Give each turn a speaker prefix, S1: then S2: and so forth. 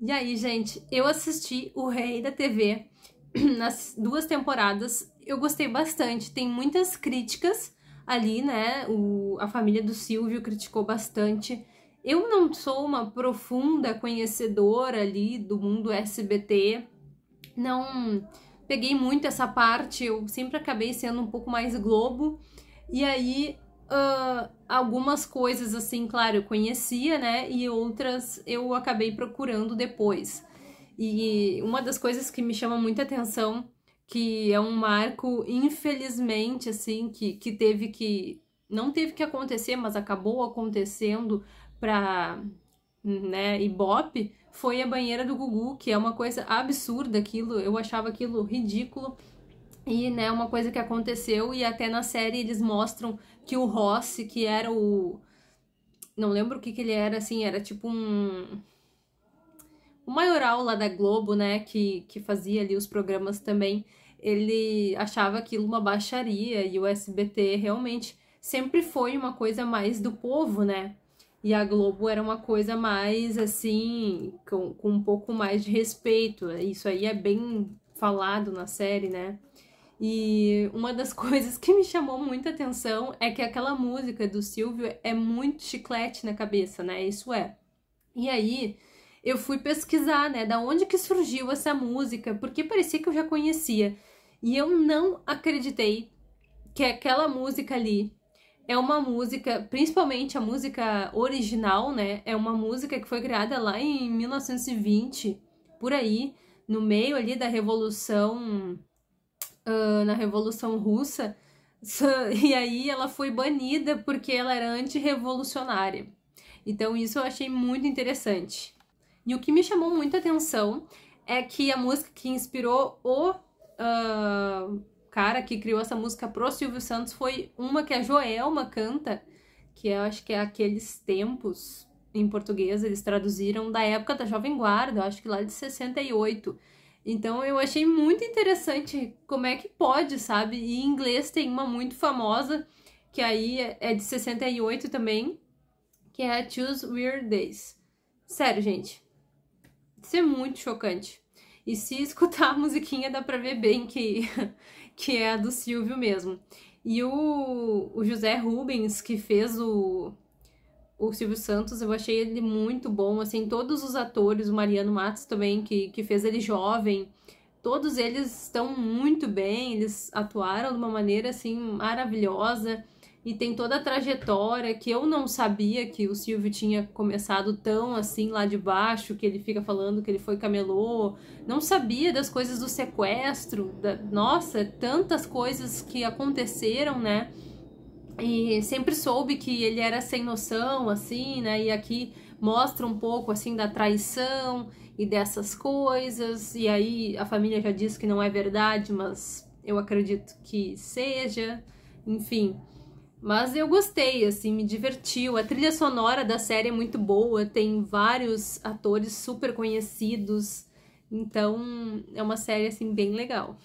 S1: E aí, gente, eu assisti O Rei da TV nas duas temporadas. Eu gostei bastante. Tem muitas críticas ali, né? O, a família do Silvio criticou bastante. Eu não sou uma profunda conhecedora ali do mundo SBT. Não peguei muito essa parte. Eu sempre acabei sendo um pouco mais Globo. E aí uh, algumas coisas, assim, claro, eu conhecia, né? E outras eu acabei procurando depois. E uma das coisas que me chama muita atenção, que é um marco, infelizmente, assim, que, que teve que. Não teve que acontecer, mas acabou acontecendo para né, Ibope, foi a banheira do Gugu, que é uma coisa absurda aquilo, eu achava aquilo ridículo e, né, uma coisa que aconteceu, e até na série eles mostram que o Rossi, que era o. Não lembro o que, que ele era, assim, era tipo um. O maioral lá da Globo, né, que, que fazia ali os programas também, ele achava aquilo uma baixaria, e o SBT realmente sempre foi uma coisa mais do povo, né? E a Globo era uma coisa mais assim, com, com um pouco mais de respeito. Isso aí é bem falado na série, né? E uma das coisas que me chamou muita atenção é que aquela música do Silvio é muito chiclete na cabeça, né? Isso é. E aí eu fui pesquisar, né, da onde que surgiu essa música, porque parecia que eu já conhecia. E eu não acreditei que aquela música ali é uma música, principalmente a música original, né? É uma música que foi criada lá em 1920, por aí, no meio ali da revolução uh, na Revolução Russa, e aí ela foi banida porque ela era antirrevolucionária. Então isso eu achei muito interessante. E o que me chamou muita atenção é que a música que inspirou o uh, cara que criou essa música pro Silvio Santos foi uma que a Joelma canta, que eu acho que é aqueles tempos em português, eles traduziram da época da Jovem Guarda, eu acho que lá de 68. Então eu achei muito interessante como é que pode, sabe? E em inglês tem uma muito famosa, que aí é, é de 68 também, que é Choose Weird Days. Sério, gente. Isso é muito chocante. E se escutar a musiquinha, dá pra ver bem que, que é a do Silvio mesmo. E o, o José Rubens, que fez o, o Silvio Santos, eu achei ele muito bom, assim, todos os atores, o Mariano Matos também, que, que fez ele jovem, todos eles estão muito bem, eles atuaram de uma maneira, assim, maravilhosa, e tem toda a trajetória que eu não sabia que o Silvio tinha começado tão assim lá de baixo, que ele fica falando que ele foi camelô, não sabia das coisas do sequestro, da... nossa, tantas coisas que aconteceram, né, e sempre soube que ele era sem noção, assim, né? E aqui mostra um pouco, assim, da traição e dessas coisas. E aí a família já diz que não é verdade, mas eu acredito que seja. Enfim. Mas eu gostei, assim, me divertiu. A trilha sonora da série é muito boa, tem vários atores super conhecidos. Então, é uma série, assim, bem legal.